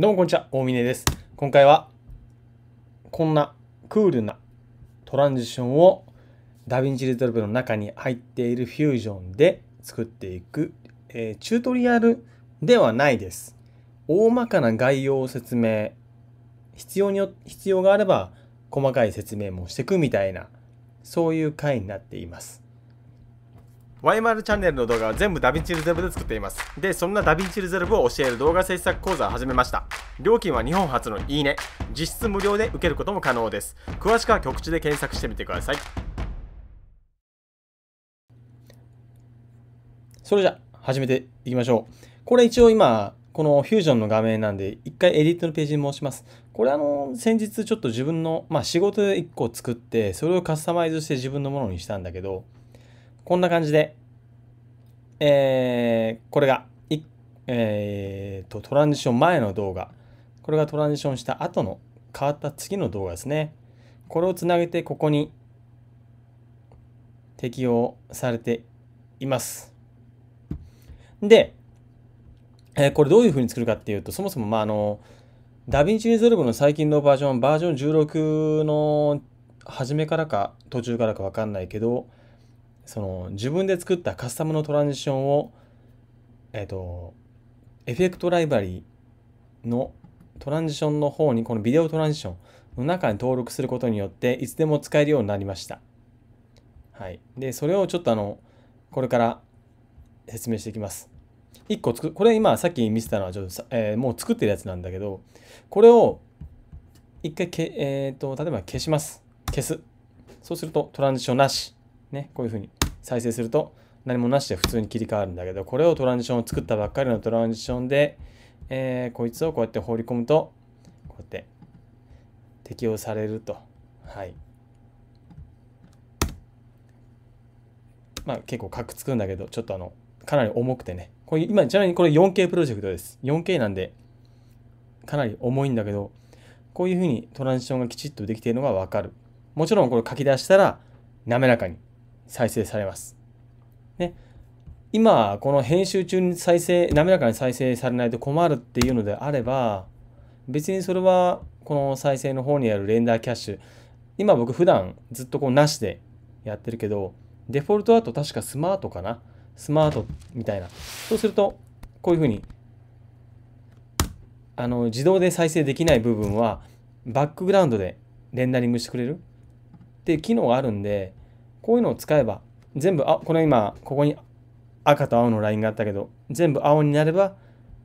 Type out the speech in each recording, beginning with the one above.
どうもこんにちは、大峰です。今回は、こんなクールなトランジションをダヴィンチリトルブの中に入っているフュージョンで作っていく、えー、チュートリアルではないです。大まかな概要を説明、必要によ、必要があれば細かい説明もしていくみたいな、そういう回になっています。イマルチャンネルの動画は全部ダヴィンチリゼルブで作っています。で、そんなダヴィンチリゼルブを教える動画制作講座を始めました。料金は日本初のいいね。実質無料で受けることも可能です。詳しくは局地で検索してみてください。それじゃ、始めていきましょう。これ一応今、このフュージョンの画面なんで、一回エディットのページに申します。これあの、先日ちょっと自分の、まあ仕事で1個作って、それをカスタマイズして自分のものにしたんだけど、こんな感じで、えー、これが、えーと、とトランジション前の動画、これがトランジションした後の変わった次の動画ですね。これをつなげてここに適用されています。で、えー、これどういうふうに作るかっていうと、そもそも、まあ、あの、ダヴィンチリゾルブの最近のバージョン、バージョン16の初めからか途中からかわかんないけど、その自分で作ったカスタムのトランジションを、えっ、ー、と、エフェクトライバリーのトランジションの方に、このビデオトランジションの中に登録することによって、いつでも使えるようになりました。はい。で、それをちょっとあの、これから説明していきます。1個作これ今さっき見せたのはちょっと、えー、もう作ってるやつなんだけど、これを一回け、えーと、と例えば消します。消す。そうするとトランジションなし。ね、こういうふうに。再生すると何もなしで普通に切り替わるんだけど、これをトランジションを作ったばっかりのトランジションで、えー、こいつをこうやって放り込むと、こうやって適用されると。はい。まあ結構くつくんだけど、ちょっとあの、かなり重くてね。これ今、ちなみにこれ 4K プロジェクトです。4K なんで、かなり重いんだけど、こういうふうにトランジションがきちっとできているのがわかる。もちろんこれ書き出したら、滑らかに再生されます。ね、今この編集中に再生滑らかに再生されないと困るっていうのであれば別にそれはこの再生の方にあるレンダーキャッシュ今僕普段ずっとこうなしでやってるけどデフォルトだと確かスマートかなスマートみたいなそうするとこういうふうにあの自動で再生できない部分はバックグラウンドでレンダリングしてくれるっていう機能があるんでこういうのを使えば、全部、あ、この今、ここに赤と青のラインがあったけど、全部青になれば、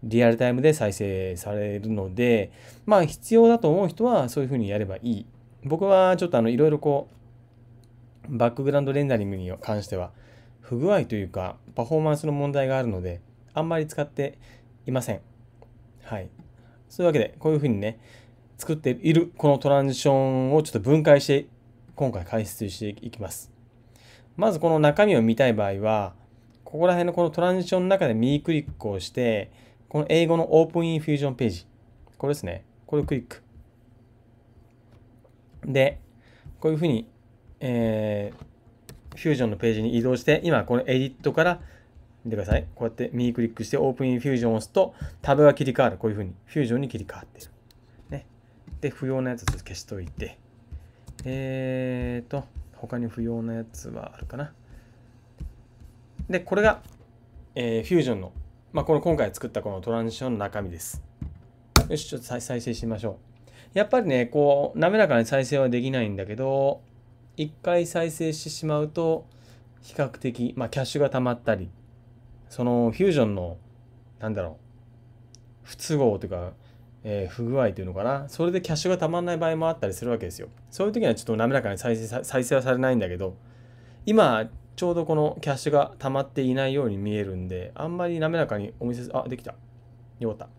リアルタイムで再生されるので、まあ必要だと思う人はそういうふうにやればいい。僕はちょっとあの、いろいろこう、バックグラウンドレンダリングに関しては、不具合というか、パフォーマンスの問題があるので、あんまり使っていません。はい。そういうわけで、こういうふうにね、作っているこのトランジションをちょっと分解して、今回解説していきます。まずこの中身を見たい場合は、ここら辺のこのトランジションの中で右クリックをして、この英語のオープンインフュージョンページ。これですね。これをクリック。で、こういうふうに、えー、フュージョンのページに移動して、今このエディットから見てください。こうやって右クリックしてオープンインフュージョンを押すと、タブが切り替わる。こういうふうに、フュージョンに切り替わってる。ね。で、不要なやつを消しといて、えーと、他に不要なやつはあるかな。で、これが、えー、フュージョンの、まあ、この今回作ったこのトランジションの中身です。よし、ちょっと再生しましょう。やっぱりね、こう、滑らかに再生はできないんだけど、一回再生してしまうと、比較的、まあ、キャッシュが溜まったり、そのフュージョンの、なんだろう、不都合というか、えー、不具合というのかなそれでキャッシュがたまんない場合もあったりするわけですよそういう時にはちょっと滑らかに再生再生はされないんだけど今ちょうどこのキャッシュが溜まっていないように見えるんであんまり滑らかにお店あできたよかった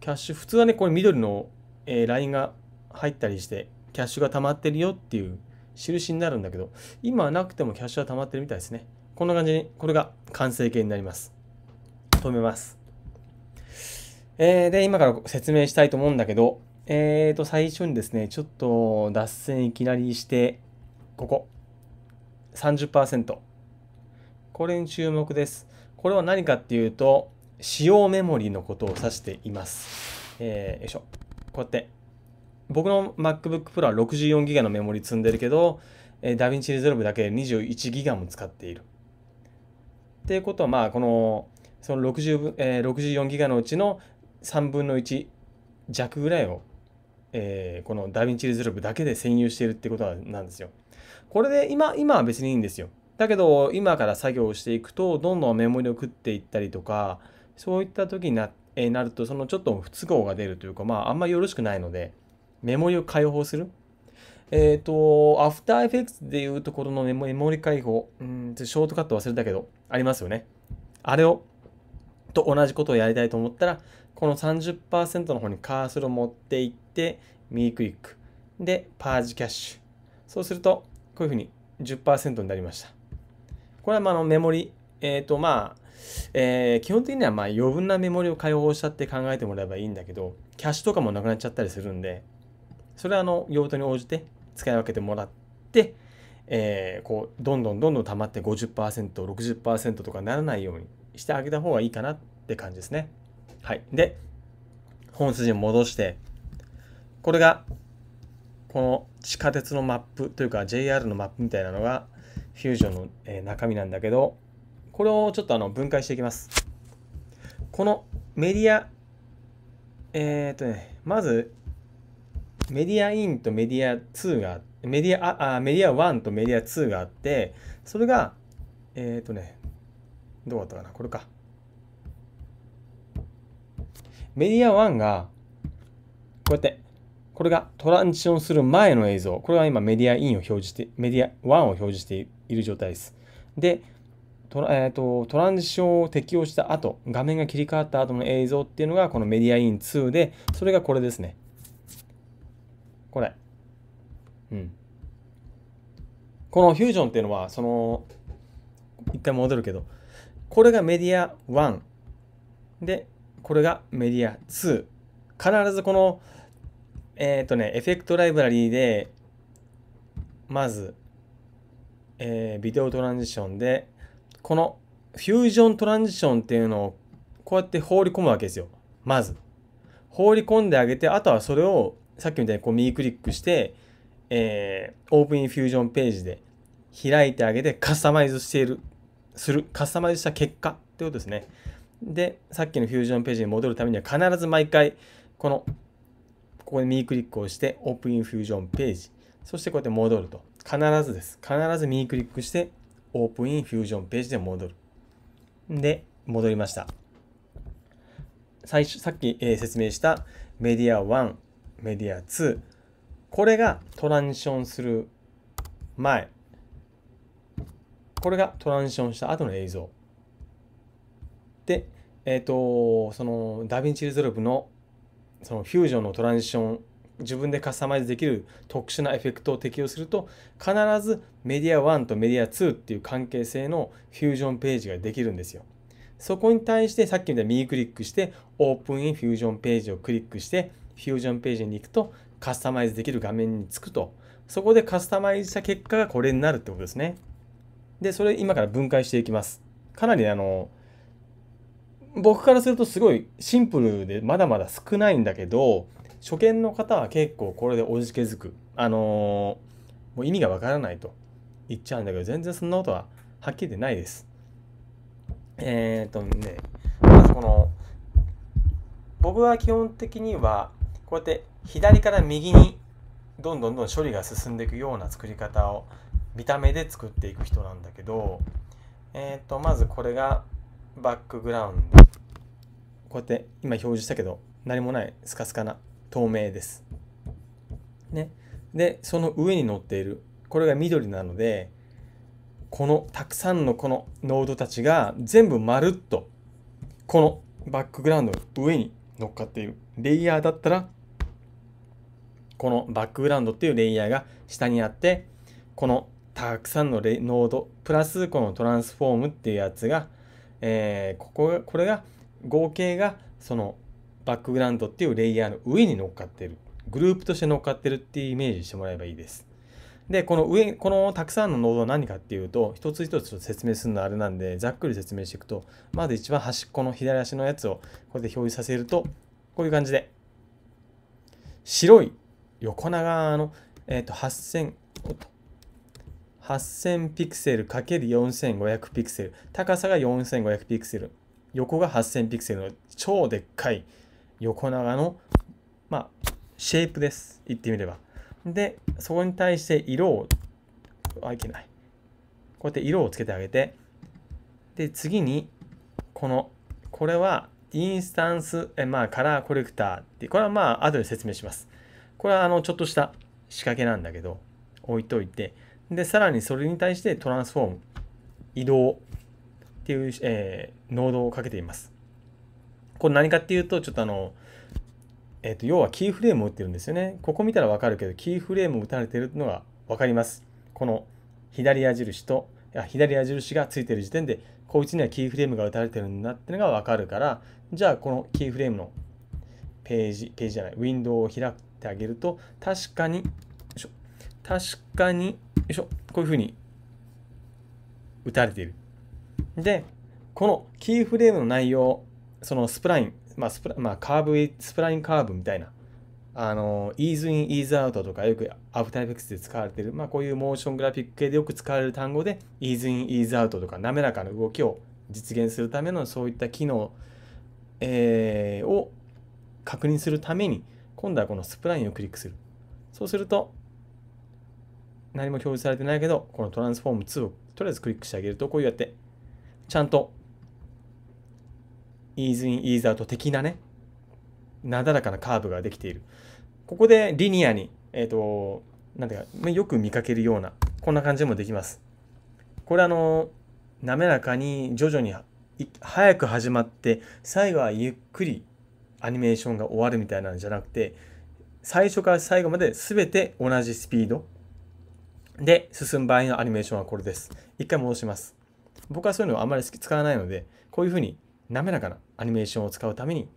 キャッシュ普通はねこれ緑の、えー、ラインが入ったりしてキャッシュが溜まってるよっていう印になるんだけど今はなくてもキャッシュは溜まってるみたいですねこんな感じにこれが完成形になります止めますえー、で、今から説明したいと思うんだけど、えーと、最初にですね、ちょっと脱線いきなりして、ここ、30%。これに注目です。これは何かっていうと、使用メモリのことを指しています。えー、よいしょ。こうやって、僕の MacBook Pro は 64GB のメモリ積んでるけど、えー、ダヴィンチリゾルブだけで 21GB も使っている。っていうことは、まあ、この、その60、えー、64ギガのうちの3分の1弱ぐらいを、えー、このダヴィンチリズブだけで占有しているってことなんですよ。これで今、今は別にいいんですよ。だけど、今から作業をしていくと、どんどんメモリを食っていったりとか、そういった時にな,、えー、なると、そのちょっと不都合が出るというか、まあ、あんまりよろしくないので、メモリを解放する。えっ、ー、と、アフターエフェクツでいうところのメモリ解放、うんショートカット忘れたけど、ありますよね。あれを、と同じことをやりたいと思ったら、この30%の方にカーソルを持っていって、右クリック。で、パージキャッシュ。そうすると、こういうふうに10%になりました。これはまあのメモリ、えっ、ー、とまあ、えー、基本的にはま余分なメモリを解放したって考えてもらえばいいんだけど、キャッシュとかもなくなっちゃったりするんで、それはあの用途に応じて使い分けてもらって、えー、こうどんどんどんどん溜まって 50%60% とかならないようにしてあげた方がいいかなって感じですね。はい。で、本筋に戻して、これが、この地下鉄のマップというか JR のマップみたいなのが、フュージョンの、え中身なんだけど、これをちょっとあの分解していきます。このメディア、えー、っとね、まず、メディアインとメディア2が、メディア、あ、メディア1とメディア2があって、それが、えー、っとね、どうだったかな、これか。メディア1が、こうやって、これがトランジションする前の映像、これは今メディアインを表示して、メディア1を表示している状態です。で、トラ,、えーと、トランジションを適用した後、画面が切り替わった後の映像っていうのがこのメディアイン2で、それがこれですね。これ。うん。このフュージョンっていうのは、その、一回戻るけど、これがメディア1で、これがメディア2。必ずこの、えっ、ー、とね、エフェクトライブラリーで、まず、えー、ビデオトランジションで、このフュージョントランジションっていうのをこうやって放り込むわけですよ。まず。放り込んであげて、あとはそれをさっきみたいにこう右クリックして、えー、オープンインフュージョンページで開いてあげてカスタマイズしている、する、カスタマイズした結果ってことですね。で、さっきのフュージョンページに戻るためには必ず毎回、この、ここで右クリックをして、オープンインフュージョンページ。そしてこうやって戻ると。必ずです。必ず右クリックして、オープンインフュージョンページで戻る。で、戻りました。最初、さっき、え説明したメディア1、メディア2。これがトランジションする前。これがトランジションした後の映像。で、えっ、ー、と、そのダヴィンチリゾルブのそのフュージョンのトランジション、自分でカスタマイズできる特殊なエフェクトを適用すると、必ずメディア1とメディア2っていう関係性のフュージョンページができるんですよ。そこに対してさっきみたいに右クリックして、オープンインフュージョンページをクリックして、フュージョンページに行くとカスタマイズできる画面につくと。そこでカスタマイズした結果がこれになるってことですね。で、それ今から分解していきます。かなりあの、僕からするとすごいシンプルでまだまだ少ないんだけど初見の方は結構これでおじけづくあのー、もう意味がわからないと言っちゃうんだけど全然そんなことははっきり言ってないですえっ、とねまずこの僕は基本的にはこうやって左から右にどんどんどん処理が進んでいくような作り方を見た目で作っていく人なんだけどえっ、とまずこれがバックグラウンドこうやって今表示したけど何もないスカスカな透明です。ね。で、その上に乗っている、これが緑なので、このたくさんのこのノードたちが全部まるっと、このバックグラウンドの上に乗っかっている。レイヤーだったら、このバックグラウンドっていうレイヤーが下にあって、このたくさんのレノード、プラスこのトランスフォームっていうやつが、えー、ここが、これが合計がそのバックグラウンドっていうレイヤーの上に乗っかってるグループとして乗っかってるっていうイメージしてもらえばいいです。でこの上このたくさんのノードは何かっていうと一つ一つ説明するのはあれなんでざっくり説明していくとまず一番端っこの左足のやつをこれで表示させるとこういう感じで白い横長の、えー、と8000 8000ピクセル ×4500 ピクセル高さが4500ピクセル横が8000ピクセルの超でっかい横長の、まあ、シェイプです。言ってみれば。で、そこに対して色を、あ、いけない。こうやって色をつけてあげて、で、次に、この、これは、インスタンス、えまあ、カラーコレクターって、これはまあ、後で説明します。これは、あの、ちょっとした仕掛けなんだけど、置いといて、で、さらにそれに対してトランスフォーム、移動っていう、えー、ノードをかけています。これ何かっていうと、ちょっとあの、えっ、ー、と、要はキーフレームを打ってるんですよね。ここ見たらわかるけど、キーフレームを打たれてるのが分かります。この左矢印と、あ左矢印がついてる時点で、こいつにはキーフレームが打たれてるんだってのがわかるから、じゃあこのキーフレームのページ、ページじゃない、ウィンドウを開いてあげると、確かに、よいしょ、確かに、よいしょ、こういうふうに打たれている。で、このキーフレームの内容、そのスプライン、まあスプラまあ、カーブ、スプラインカーブみたいな、あの、イーズイン、イーズアウトとかよくアフターエフェクスで使われてる、まあ、こういうモーショングラフィック系でよく使われる単語で、イーズイン、イーズアウトとか滑らかな動きを実現するためのそういった機能、えー、を確認するために、今度はこのスプラインをクリックする。そうすると、何も表示されてないけど、このトランスフォーム2をとりあえずクリックしてあげると、こうやってちゃんとイーズインイーズアウト的なねなだらかなカーブができているここでリニアにえっ、ー、となんていうかよく見かけるようなこんな感じもできますこれあの滑らかに徐々に早く始まって最後はゆっくりアニメーションが終わるみたいなんじゃなくて最初から最後まで全て同じスピードで進む場合のアニメーションはこれです一回戻します僕はそういうのをあんまり使わないので、こういうふうに滑らかなアニメーションを使うために、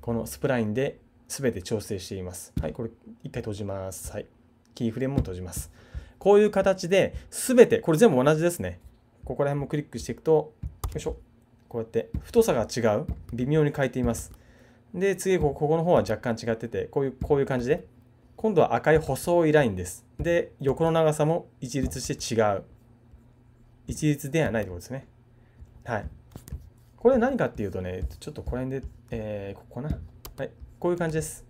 このスプラインで全て調整しています。はい、これ一回閉じます。はい。キーフレームも閉じます。こういう形で全て、これ全部同じですね。ここら辺もクリックしていくと、よいしょ。こうやって太さが違う。微妙に変えています。で、次こ、ここの方は若干違ってて、こういう、こういう感じで。今度は赤い細いラインです。で、横の長さも一律して違う。一律ではないとことですね。はい。これ何かっていうとね、ちょっとこれで、えー、ここかな。はい。こういう感じです。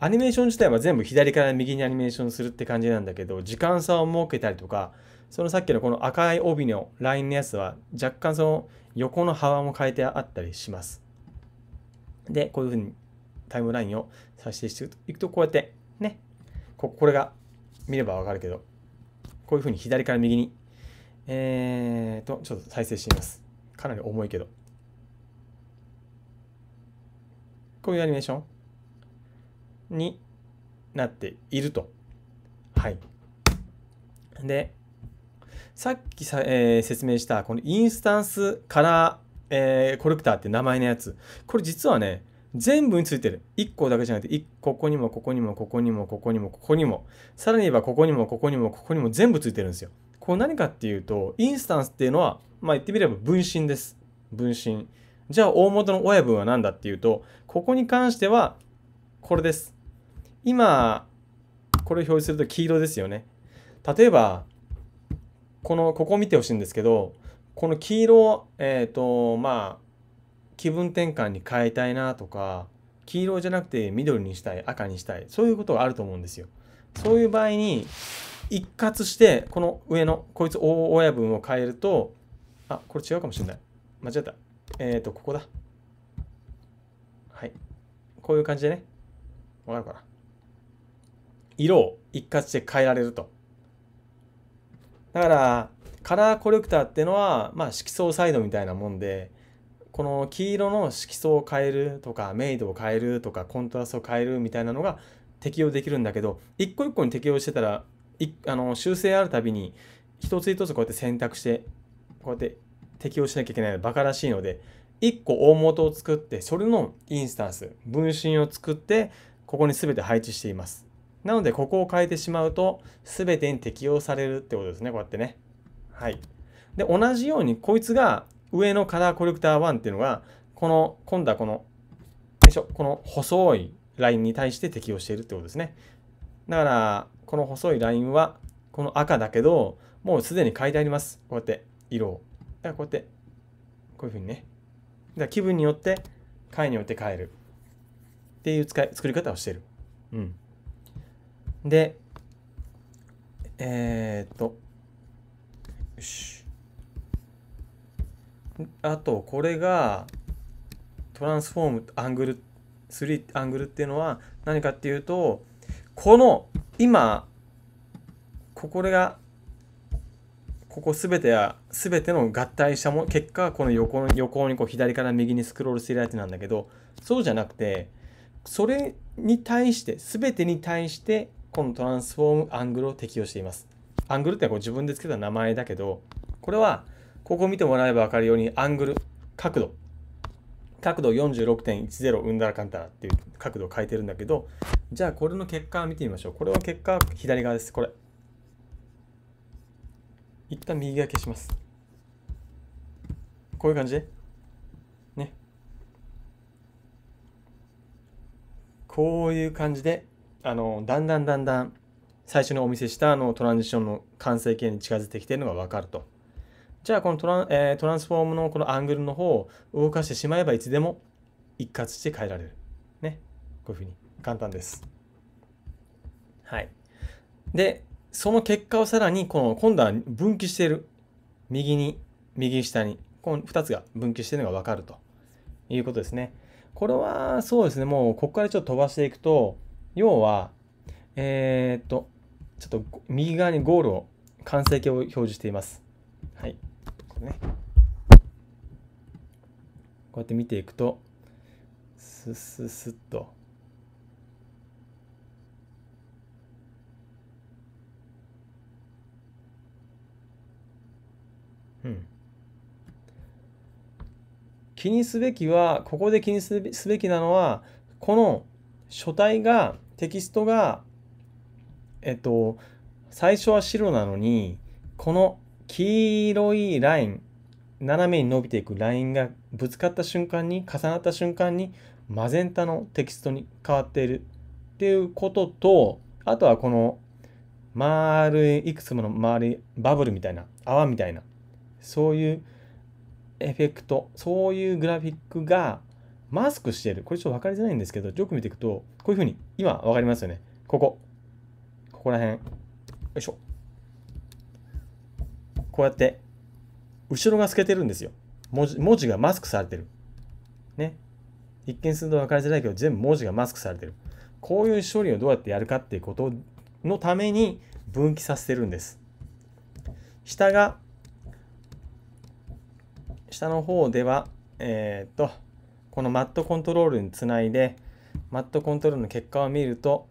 アニメーション自体は全部左から右にアニメーションするって感じなんだけど、時間差を設けたりとか、そのさっきのこの赤い帯のラインのやつは、若干その横の幅も変えてあったりします。で、こういうふうにタイムラインを再生していくと、こうやって、ね、ここれが見ればわかるけど、こういうふうに左から右にえーと、ちょっと再生してみます。かなり重いけど。こういうアニメーションになっていると。はい。で、さっきさ、えー、説明したこのインスタンスカラー、えー、コレクターって名前のやつ。これ実はね、全部についてる。1個だけじゃなくて、ここにも、ここにも、ここにも、ここにも、ここにも、さらに言えば、ここにも、ここにも、ここにも、全部ついてるんですよ。これ何かっていうと、インスタンスっていうのは、まあ言ってみれば分身です。分身。じゃあ大元の親分は何だっていうと、ここに関しては、これです。今、これ表示すると黄色ですよね。例えば、この、ここを見てほしいんですけど、この黄色を、えっ、ー、と、まあ、気分転換に変えたいなとか、黄色じゃなくて緑にしたい、赤にしたい、そういうことがあると思うんですよ。そういう場合に、一括してこの上のこいつ大親分を変えるとあこれ違うかもしれない間違ったえっ、ー、とここだはいこういう感じでねわかるかな色を一括して変えられるとだからカラーコレクターっていうのはまあ色相サイドみたいなもんでこの黄色の色相を変えるとかメイドを変えるとかコントラストを変えるみたいなのが適用できるんだけど一個一個に適用してたらあの修正あるたびに一つ一つこうやって選択してこうやって適用しなきゃいけないのバカらしいので1個大元を作ってそれのインスタンス分身を作ってここに全て配置していますなのでここを変えてしまうと全てに適用されるってことですねこうやってねはいで同じようにこいつが上のカラーコレクター1っていうのがこの今度はこのよいしょこの細いラインに対して適用しているってことですねだからこの細いラインは、この赤だけど、もうすでに書いてあります。こうやって、色を。だからこうやって、こういうふうにね。だから気分によって、回によって変える。っていう使い作り方をしてる。うん。で、えー、っと、よし。あと、これが、トランスフォーム、アングル、3アングルっていうのは何かっていうと、この今ここがここ全てや全ての合体したも結果はこの横の横にこう左から右にスクロールしてるやつなんだけどそうじゃなくてそれに対して全てに対してこのトランスフォームアングルを適用していますアングルってこう自分でつけた名前だけどこれはここ見てもらえば分かるようにアングル角度角度46.10ウンダラカンタラっていう角度を変えてるんだけどじゃあこれの結果を見てみましょうこれは結果左側ですこれ一旦右側消しますこういう感じでねこういう感じであのだんだんだんだん最初にお見せしたあのトランジションの完成形に近づいてきてるのが分かると。じゃあこのトラン、えー、トランスフォームのこのアングルの方を動かしてしまえばいつでも一括して変えられる。ね。こういうふうに簡単です。はい。で、その結果をさらにこの今度は分岐している。右に、右下に。この2つが分岐しているのが分かるということですね。これはそうですね。もうここからちょっと飛ばしていくと、要は、えー、っと、ちょっと右側にゴールを完成形を表示しています。はい。どねこうやって見ていくとスススッとうん気にすべきはここで気にすべきなのはこの書体がテキストがえっと最初は白なのにこの黄色いライン斜めに伸びていくラインがぶつかった瞬間に重なった瞬間にマゼンタのテキストに変わっているっていうこととあとはこの丸いいくつもの周いバブルみたいな泡みたいなそういうエフェクトそういうグラフィックがマスクしているこれちょっと分かりづらいんですけどよく見ていくとこういうふうに今分かりますよねここここら辺よいしょこうやって後ろが透けてるんですよ文字文字がマスクされてるね一見すると分かりづらいけど全部文字がマスクされてるこういう処理をどうやってやるかっていうことのために分岐させてるんです下が下の方ではえっ、とこのマットコントロールにつないでマットコントロールの結果を見ると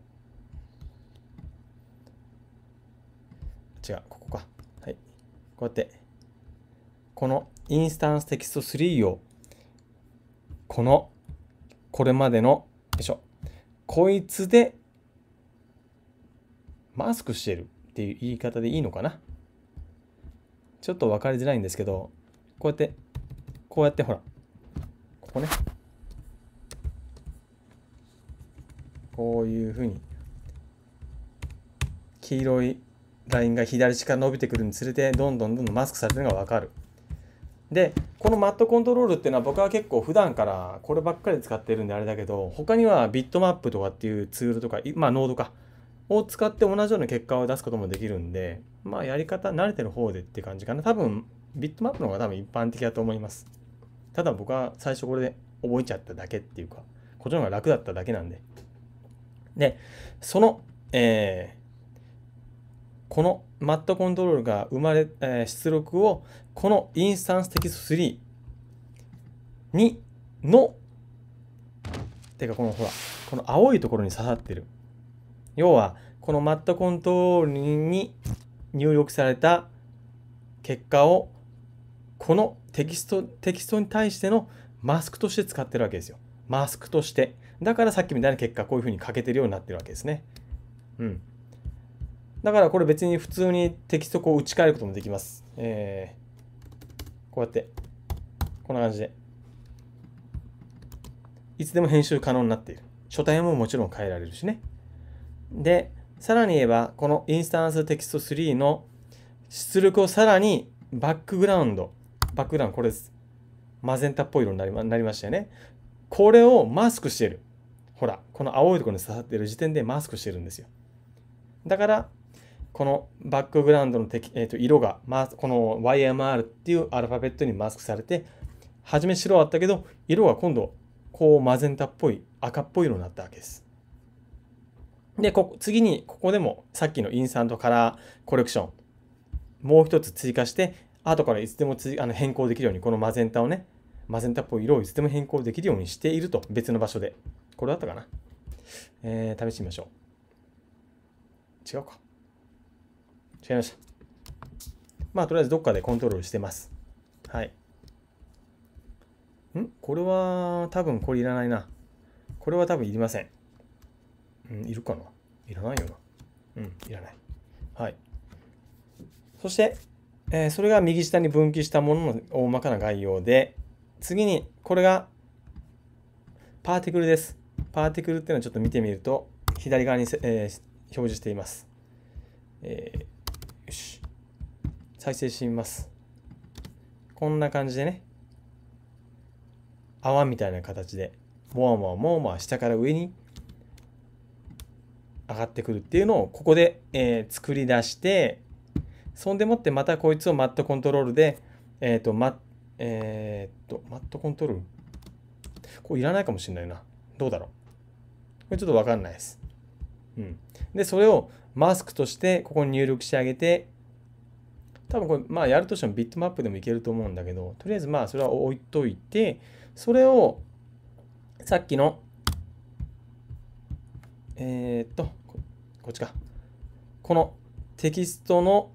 こうやってこのインスタンステキスト3をこのこれまでのよいしょこいつでマスクしてるっていう言い方でいいのかなちょっと分かりづらいんですけどこうやってこうやってほらここねこういうふうに黄色いラインが左端から伸びてくるにつれてどんどんどんどんマスクされてるのが分かる。でこのマットコントロールっていうのは僕は結構普段からこればっかり使ってるんであれだけど他にはビットマップとかっていうツールとかまあノードかを使って同じような結果を出すこともできるんでまあやり方慣れてる方でって感じかな多分ビットマップの方が多分一般的だと思いますただ僕は最初これで覚えちゃっただけっていうかこっちの方が楽だっただけなんででそのえーこのマットコントロールが生まれ、えー、出力をこのインスタンステキスト3にのてかこのほらこの青いところに刺さってる要はこのマットコントロールに入力された結果をこのテキストテキストに対してのマスクとして使ってるわけですよマスクとしてだからさっきみたいな結果こういうふうに書けてるようになってるわけですねうんだからこれ別に普通にテキストを打ち替えることもできます。えー、こうやって、こんな感じで。いつでも編集可能になっている。書体ももちろん変えられるしね。で、さらに言えば、このインスタンステキスト3の出力をさらにバックグラウンド、バックグラウンド、これです。マゼンタっぽい色になりまなりましたよね。これをマスクしてる。ほら、この青いところに刺さってる時点でマスクしてるんですよ。だから、このバックグラウンドのえー、と色が、ま、この YMR っていうアルファベットにマスクされて、初め白あったけど、色が今度、こうマゼンタっぽい、赤っぽい色になったわけです。で、こ次に、ここでもさっきのインスタントカラーコレクション、もう一つ追加して、後からいつでもつあの変更できるように、このマゼンタをね、マゼンタっぽい色をいつでも変更できるようにしていると、別の場所で。これだったかな。えー、試してみましょう。違うか。違いました。まあ、とりあえずどっかでコントロールしてます。はい。んこれは、多分これいらないな。これは多分いりません。うん、いるかないらないよな。うん、いらない。はい。そして、えー、それが右下に分岐したものの大まかな概要で、次に、これが、パーティクルです。パーティクルっていうのをちょっと見てみると、左側に、えー、表示しています。えーよし。再生してみます。こんな感じでね、泡みたいな形で、もわもわもわもわ下から上に上がってくるっていうのをここで、えー、作り出してそんでもってまたこいつをマットコントロールでえっ、ー、とマえっ、ー、とマットコントロールこれいらないかもしれないなどうだろうこれちょっとわかんないですうんでそれをマスクとしてここに入力してあげて多分これまあやるとしてもビットマップでもいけると思うんだけどとりあえずまあそれは置いといてそれをさっきのえー、っとこっちかこのテキストの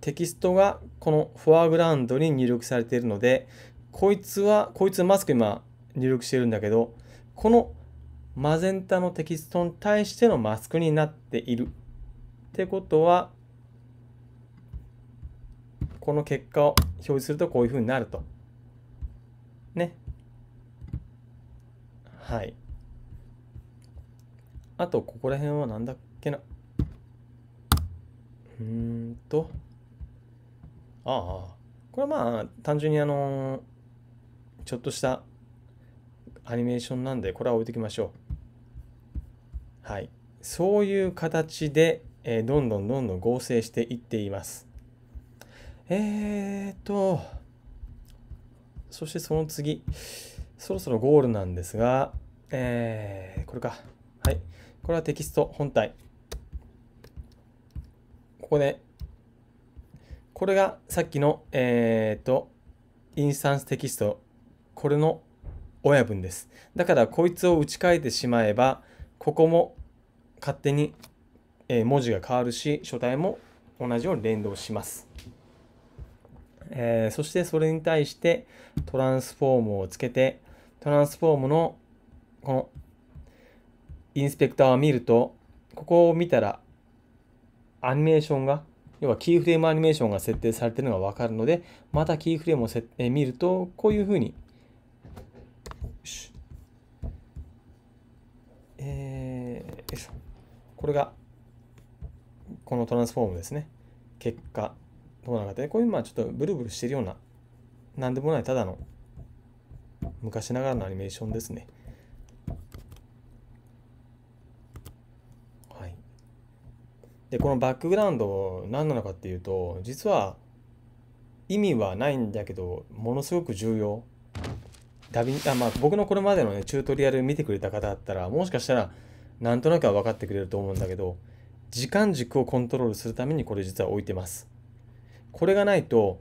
テキストがこのフォアグラウンドに入力されているのでこいつはこいつマスク今入力してるんだけどこのマゼンタのテキストに対してのマスクになっている。ってことは、この結果を表示するとこういうふうになると。ね。はい。あと、ここら辺は何だっけな。うーんと。ああ。これはまあ、単純にあのー、ちょっとしたアニメーションなんで、これは置いときましょう。はい、そういう形で、えー、どんどんどんどん合成していっています。えーと、そしてその次、そろそろゴールなんですが、えー、これか。はい。これはテキスト本体。ここで、これがさっきの、えーと、インスタンステキスト、これの親分です。だからこいつを打ち替えてしまえば、ここも勝手に文字が変わるし書体も同じように連動します。えー、そしてそれに対してトランスフォームをつけてトランスフォームのこのインスペクターを見るとここを見たらアニメーションが要はキーフレームアニメーションが設定されているのがわかるのでまたキーフレームをせ、えー、見るとこういうふうにです。これが、このトランスフォームですね。結果、どうなのかって、こういうまあちょっとブルブルしてるような、なんでもないただの昔ながらのアニメーションですね。はい。で、このバックグラウンド何なのかっていうと、実は意味はないんだけど、ものすごく重要。ダビあまあ、僕のこれまでの、ね、チュートリアル見てくれた方だったら、もしかしたらなんとなくは分かってくれると思うんだけど時間軸をコントロールするためにこれ実は置いてます。これがないと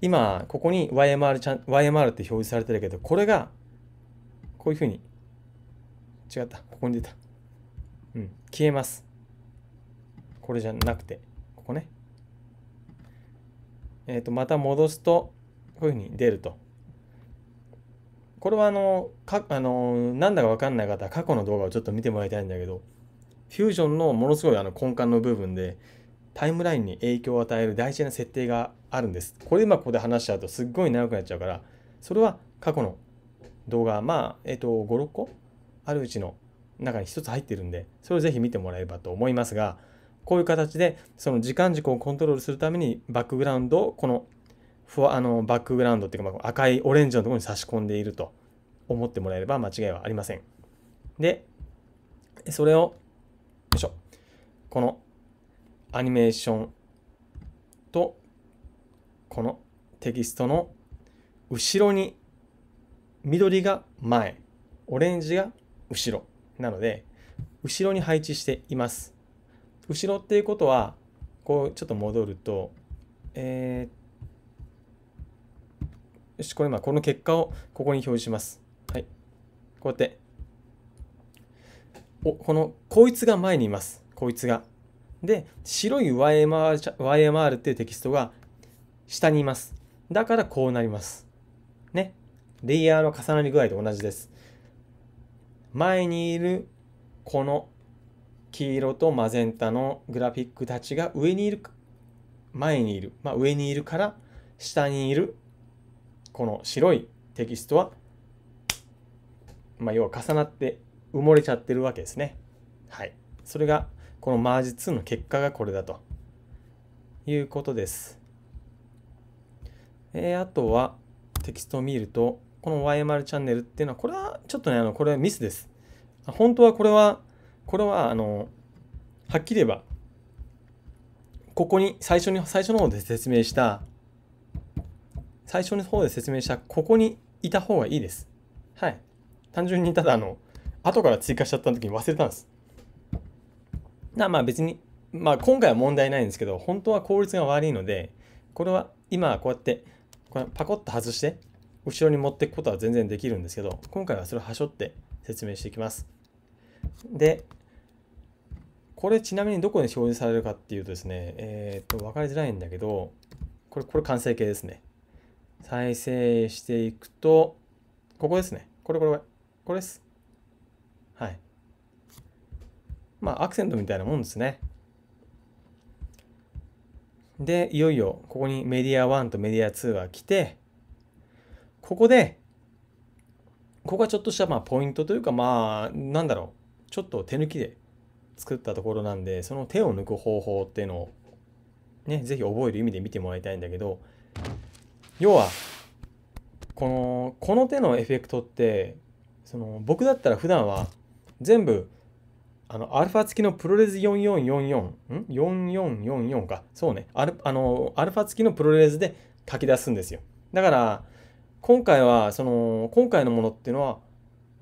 今ここに YMR, ちゃん YMR って表示されてるけどこれがこういうふうに違ったここに出たうん消えますこれじゃなくてここねえっ、ー、とまた戻すとこういうふうに出るとこれはあの、かあのなんだかわかんない方は過去の動画をちょっと見てもらいたいんだけど、フュージョンのものすごいあの根幹の部分で、タイムラインに影響を与える大事な設定があるんです。これ今ここで話しちゃうとすっごい長くなっちゃうから、それは過去の動画、まあ、えっと、5、6個あるうちの中に1つ入ってるんで、それをぜひ見てもらえればと思いますが、こういう形で、その時間軸をコントロールするために、バックグラウンドをこのふわあのバックグラウンドっていうか、まあ、赤いオレンジのところに差し込んでいると思ってもらえれば間違いはありません。で、それを、よいしょ、このアニメーションとこのテキストの後ろに緑が前、オレンジが後ろなので、後ろに配置しています。後ろっていうことは、こうちょっと戻ると、えー、よし、これまあこの結果をここに表示します。はい。こうやって。お、この、こいつが前にいます。こいつが。で、白い YMR, YMR っていうテキストが下にいます。だからこうなります。ね。レイヤーの重なり具合と同じです。前にいるこの黄色とマゼンタのグラフィックたちが上にいる、前にいる、まあ、上にいるから下にいるこの白いテキストは、まあ、要は重なって埋もれちゃってるわけですね。はい。それが、このマージ2の結果がこれだということです。えー、あとは、テキストを見ると、この YMR チャンネルっていうのは、これはちょっとね、あのこれはミスです。本当はこれは、これは、あの、はっきり言えば、ここに最初に、最初の方で説明した、最初の方で説明したここにいた方がいいです。はい。単純にただあの、後から追加しちゃった時に忘れたんです。なまあ別に、まあ今回は問題ないんですけど、本当は効率が悪いので、これは今こうやって、これパコッと外して、後ろに持っていくことは全然できるんですけど、今回はそれをはしょって説明していきます。で、これちなみにどこに表示されるかっていうとですね、えっ、と、分かりづらいんだけど、これ、これ完成形ですね。再生していくと、ここですね。これこれこれ。これです。はい。まあ、アクセントみたいなもんですね。で、いよいよ、ここにメディア1とメディア2が来て、ここで、ここがちょっとしたまあポイントというか、まあ、なんだろう。ちょっと手抜きで作ったところなんで、その手を抜く方法っていうのを、ね、ぜひ覚える意味で見てもらいたいんだけど、要はこのこの手のエフェクトってその僕だったら普段は全部あのアルファ付きのプロレス4444ん4444かそうねアルあのアルファ付きのプロレスで書き出すんですよだから今回はその今回のものっていうのは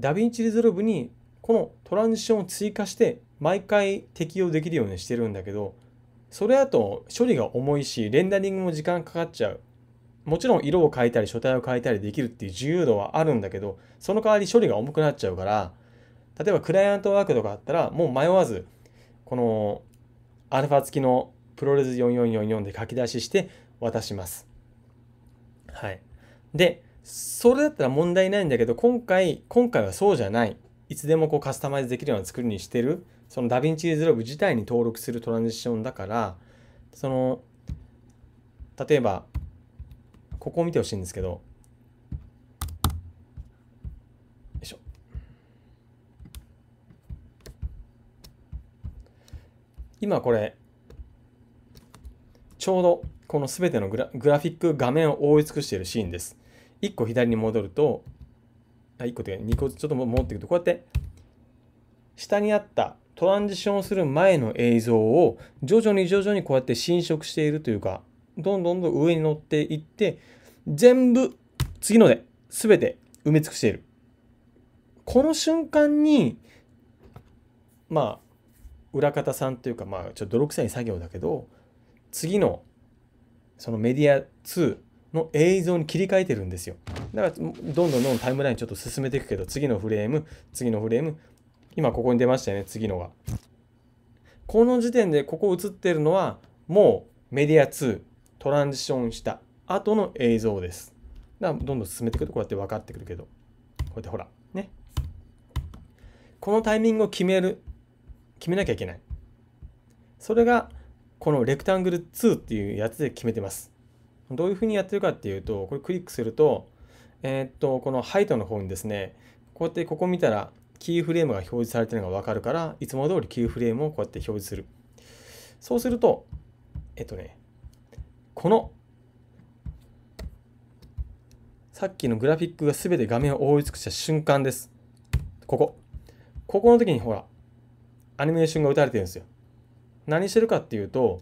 ダヴィンチリゾルブにこのトランジションを追加して毎回適用できるようにしてるんだけどそれだと処理が重いしレンダリングも時間かかっちゃうもちろん色を変えたり書体を変えたりできるっていう自由度はあるんだけどその代わり処理が重くなっちゃうから例えばクライアントワークとかあったらもう迷わずこのアルファ付きのプロレス4444で書き出しして渡します。はい。で、それだったら問題ないんだけど、今回、今回はそうじゃない。いつでもこうカスタマイズできるような作りにしてる、そのダヴィンチーズログ自体に登録するトランジションだから、その、例えば、ここを見てほしいんですけどよいしょ今これちょうどこのすべてのグラグラフィック画面を覆い尽くしているシーンです1個左に戻るとあ1個というか2個ちょっと戻っていくとこうやって下にあったトランジションする前の映像を徐々に徐々にこうやって侵食しているというかどんどんどん上に乗っていって全部、次ので、全て埋め尽くしている。この瞬間に、まあ、裏方さんというか、まあ、ちょっと泥臭い作業だけど、次の、そのメディア2の映像に切り替えてるんですよ。だから、どんどんどんどんタイムラインちょっと進めていくけど、次のフレーム、次のフレーム、今ここに出ましたよね、次のが。この時点でここ映ってるのは、もうメディア2、トランジションした後の映像です。だどんどん進めていくとこうやって分かってくるけど、こうやってほら、ね。このタイミングを決める、決めなきゃいけない。それが、このレクタングル2っていうやつで決めてます。どういうふうにやってるかっていうと、これクリックすると、えー、っと、このハイトの方にですね、こうやってここ見たら、キーフレームが表示されてるのが分かるから、いつも通りキーフレームをこうやって表示する。そうすると、えっとね、このさっきのグラフィックが全て画面を覆い尽くした瞬間です。ここ。ここの時にほら、アニメーションが打たれてるんですよ。何してるかっていうと、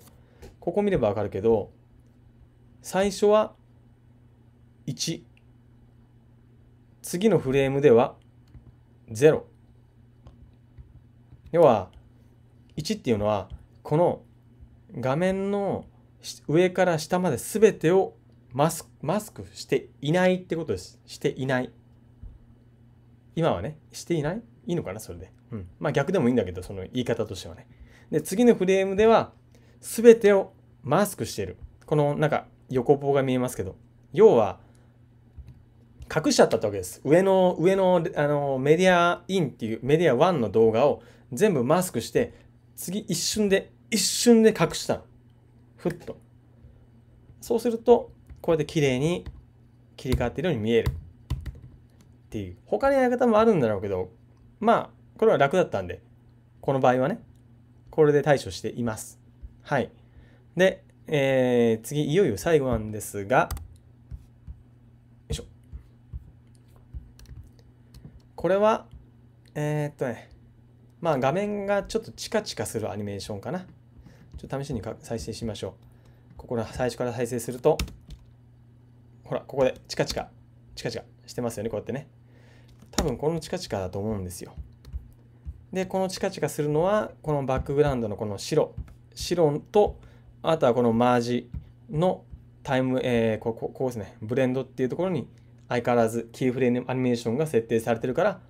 ここ見ればわかるけど、最初は1。次のフレームでは0。要は、1っていうのは、この画面の上から下まで全てをマスマスクしていないってことです。していない。今はね、していないいいのかなそれで。うん。まあ逆でもいいんだけど、その言い方としてはね。で、次のフレームでは、すべてをマスクしている。このなんか横棒が見えますけど、要は、隠しちゃったわけです。上の、上の、あの、メディアインっていう、メディア1の動画を全部マスクして、次一瞬で、一瞬で隠したの。ふっと。そうすると、こうやって綺麗に切り替わっているように見えるっていう他のやり方もあるんだろうけどまあこれは楽だったんでこの場合はねこれで対処していますはいで、えー、次いよいよ最後なんですがよいしょこれはえー、っとねまあ画面がちょっとチカチカするアニメーションかなちょっと試しに再生しましょうここら最初から再生するとほら、ここでチカチカ、チカチカしてますよね、こうやってね。多分このチカチカだと思うんですよ。で、このチカチカするのは、このバックグラウンドのこの白、白と、あとはこのマージのタイム、えー、こここうですね、ブレンドっていうところに相変わらずキーフレームアニメーションが設定されてるから、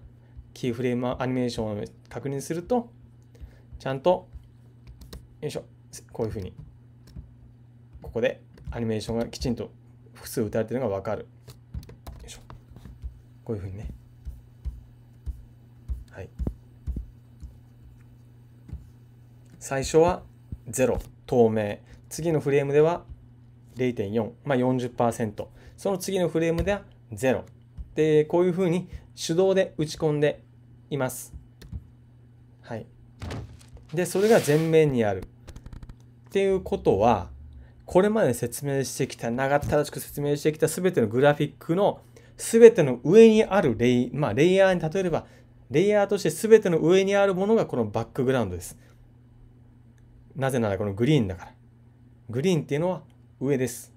キーフレームアニメーションを確認すると、ちゃんと、よいしょ、こういうふうに、ここでアニメーションがきちんと複数打たれてるのが分かる。こういうふうにね。はい。最初は0、透明。次のフレームでは0.4、まあ40%。その次のフレームでは0。で、こういうふうに手動で打ち込んでいます。はい。で、それが前面にある。っていうことは、これまで説明してきた、長正しく説明してきた全てのグラフィックの全ての上にあるレイ,、まあ、レイヤーに例えれば、レイヤーとして全ての上にあるものがこのバックグラウンドです。なぜならこのグリーンだから。グリーンっていうのは上です。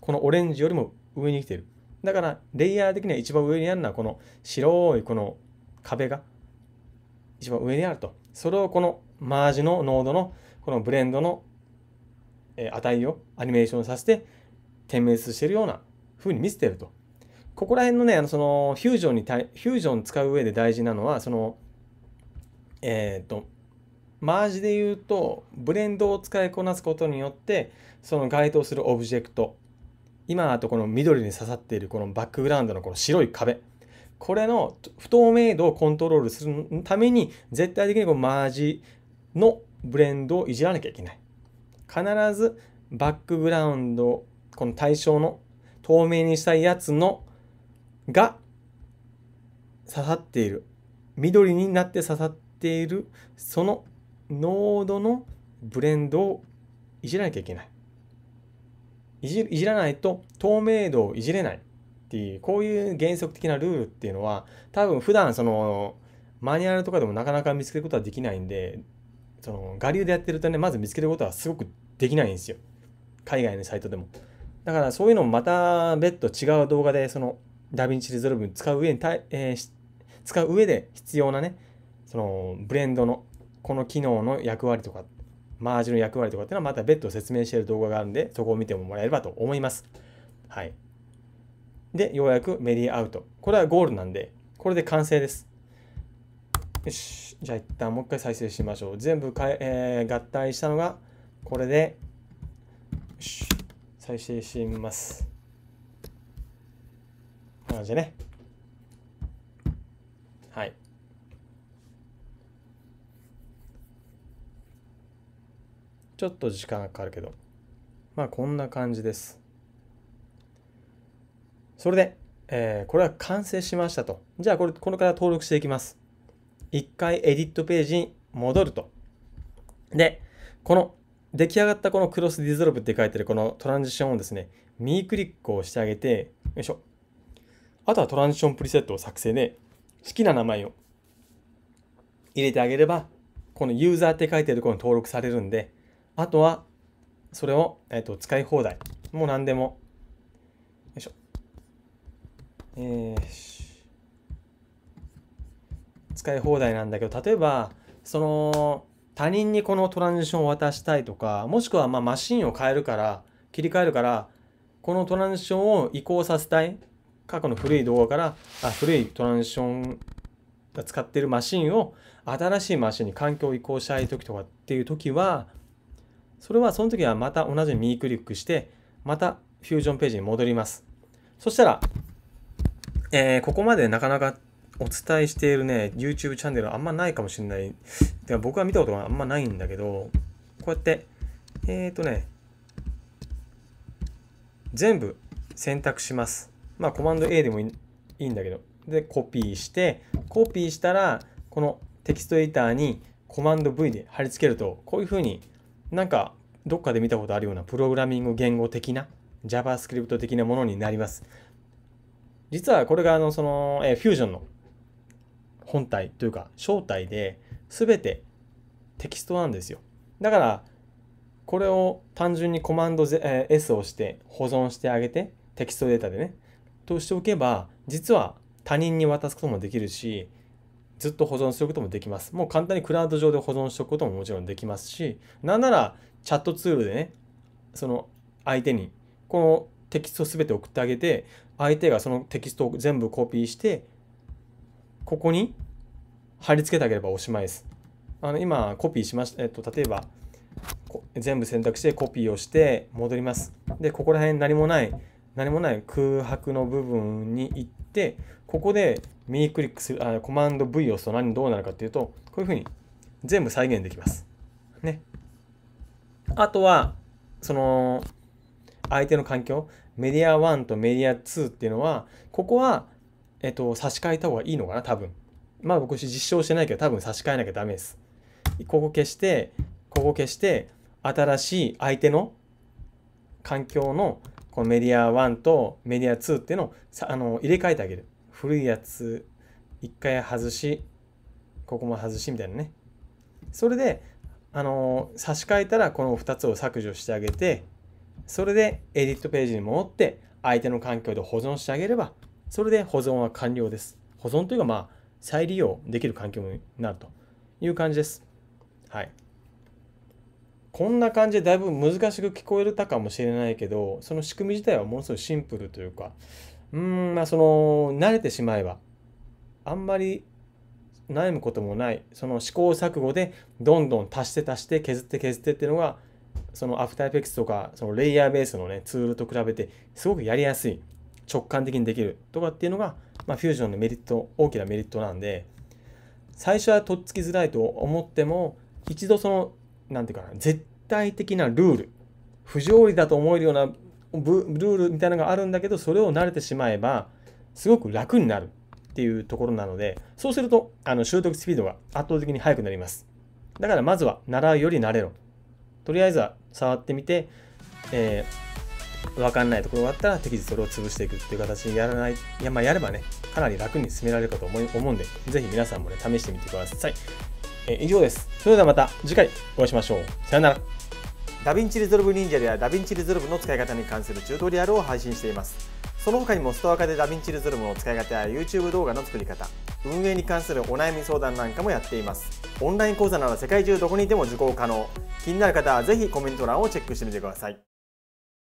このオレンジよりも上に来てる。だから、レイヤー的には一番上にあるのはこの白いこの壁が一番上にあると。それをこのマージのノードのこのブレンドのえ値をアニメーションさせて点滅してるような風に見せてると。ここら辺のね、あのそのフュージョンに対、フュージョン使う上で大事なのは、その、えっ、ー、と、マージで言うと、ブレンドを使いこなすことによって、その該当するオブジェクト、今あとこの緑に刺さっているこのバックグラウンドのこの白い壁、これの不透明度をコントロールするために、絶対的にこのマージのブレンドをいじらなきゃいけない。必ずバックグラウンドこの対象の透明にしたいやつのが刺さっている緑になって刺さっているその濃度のブレンドをいじらなきゃいけないいじいじらないと透明度をいじれないっていうこういう原則的なルールっていうのは多分普段そのマニュアルとかでもなかなか見つけることはできないんでその我流でやってるとねまず見つけることはすごくできないんですよ海外のサイトでもだからそういうのもまた別途違う動画でそのダヴィンチリゾルブン使う上にた、えー、使う上で必要なねそのブレンドのこの機能の役割とかマージの役割とかっていうのはまた別途説明している動画があるんでそこを見てもらえればと思いますはいでようやくメディアアウトこれはゴールなんでこれで完成ですよし。じゃあ一旦もう一回再生しましょう。全部かえ、えー、合体したのが、これで、よし。再生します。こんな感じでね。はい。ちょっと時間がかかるけど。まあこんな感じです。それで、えー、これは完成しましたと。じゃあこれ、これから登録していきます。一回エディットページに戻ると。で、この出来上がったこのクロスディゾルブって書いてるこのトランジションをですね、右クリックをしてあげて、よいしょ。あとはトランジションプリセットを作成で、好きな名前を入れてあげれば、このユーザーって書いてるところに登録されるんで、あとはそれを、えー、と使い放題。もう何でも。よいしょ。えー使い放題なんだけど例えばその他人にこのトランジションを渡したいとかもしくはまマシンを変えるから切り替えるからこのトランジションを移行させたい過去の古い動画からあ古いトランジションが使ってるマシンを新しいマシンに環境を移行したい時とかっていう時はそれはその時はまた同じに右クリックしてまたフュージョンページに戻りますそしたら、えー、ここまでなかなかお伝えしているね、YouTube チャンネルあんまないかもしれない。てか僕は見たことがあんまないんだけど、こうやって、えっ、ー、とね、全部選択します。まあ、コマンド A でもいいんだけど。で、コピーして、コピーしたら、このテキストエディターにコマンド V で貼り付けると、こういうふうになんかどっかで見たことあるようなプログラミング言語的な JavaScript 的なものになります。実はこれがあのその、えー、Fusion の本体というか正体で全てテキストなんですよだからこれを単純にコマンド S をして保存してあげてテキストデータでねとしておけば実は他人に渡すこともできるしずっと保存することもできますもう簡単にクラウド上で保存しておくことももちろんできますしなんならチャットツールでねその相手にこのテキストを全て送ってあげて相手がそのテキストを全部コピーしてここに貼り付けてあげればおしまいです。あの今コピーしました。えっと、例えば全部選択してコピーをして戻ります。で、ここら辺何もない、何もない空白の部分に行って、ここで右クリックする、あコマンド V を押すと何どうなるかっていうと、こういうふうに全部再現できます。ね。あとは、その、相手の環境、メディア1とメディア2っていうのは、ここはえっと、差し替えた方がいいのかな、多分。まあ僕実証してないけど、多分差し替えなきゃダメです。ここ消して、ここ消して、新しい相手の環境のこのメディア1とメディア2っていうのをあの入れ替えてあげる。古いやつ、一回外し、ここも外しみたいなね。それで、あの差し替えたらこの2つを削除してあげて、それでエディットページに戻って、相手の環境で保存してあげればそれで保存は完了です。保存というか、まあ、再利用できる環境になるという感じです。はい。こんな感じでだいぶ難しく聞こえたかもしれないけど、その仕組み自体はものすごいシンプルというか、うん、まあその、慣れてしまえば、あんまり悩むこともない、その試行錯誤でどんどん足して足して削って削ってっていうのが、そのアフターエフェクツとか、そのレイヤーベースのね、ツールと比べて、すごくやりやすい直感的にできるとかっていうのが、まあ、フュージョンのメリット大きなメリットなんで最初はとっつきづらいと思っても一度その何て言うかな絶対的なルール不条理だと思えるようなルールみたいなのがあるんだけどそれを慣れてしまえばすごく楽になるっていうところなのでそうするとあの習得スピードが圧倒的に速くなりますだからまずは習うより慣れろとりあえずは触ってみて、えー分かんないところがあったら適時それを潰していくっていう形にやらない、いやまあ、やればね、かなり楽に進められるかと思思うんで、ぜひ皆さんもね、試してみてください。え以上です。それではまた次回お会いしましょう。さよなら。ダヴィンチリゾルブ忍者ではダヴィンチリゾルブの使い方に関するチュートリアルを配信しています。その他にもストア化でダヴィンチリゾルブの使い方や YouTube 動画の作り方、運営に関するお悩み相談なんかもやっています。オンライン講座なら世界中どこにいても受講可能。気になる方はぜひコメント欄をチェックしてみてください。